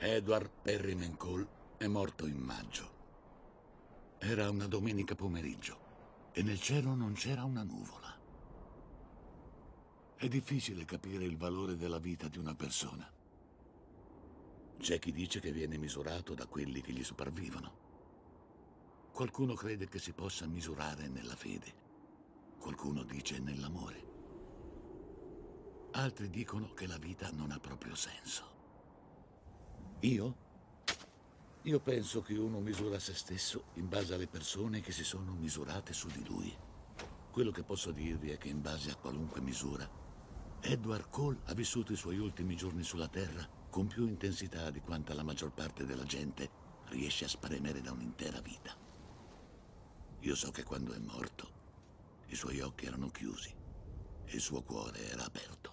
Edward Perry Cole è morto in maggio. Era una domenica pomeriggio e nel cielo non c'era una nuvola. È difficile capire il valore della vita di una persona. C'è chi dice che viene misurato da quelli che gli sopravvivono. Qualcuno crede che si possa misurare nella fede. Qualcuno dice nell'amore. Altri dicono che la vita non ha proprio senso. Io? Io penso che uno misura se stesso in base alle persone che si sono misurate su di lui. Quello che posso dirvi è che in base a qualunque misura, Edward Cole ha vissuto i suoi ultimi giorni sulla Terra con più intensità di quanta la maggior parte della gente riesce a spremere da un'intera vita. Io so che quando è morto, i suoi occhi erano chiusi e il suo cuore era aperto.